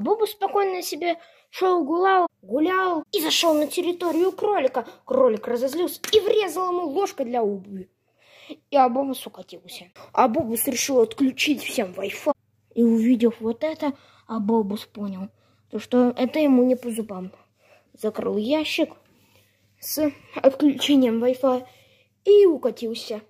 а Бобу спокойно себе шел гулял, гулял и зашел на территорию кролика. Кролик разозлился и врезал ему ложкой для обуви. И Абубус укатился. Абубус решил отключить всем Wi-Fi. И увидев вот это, Абубус понял, что это ему не по зубам. Закрыл ящик с отключением Wi-Fi и укатился.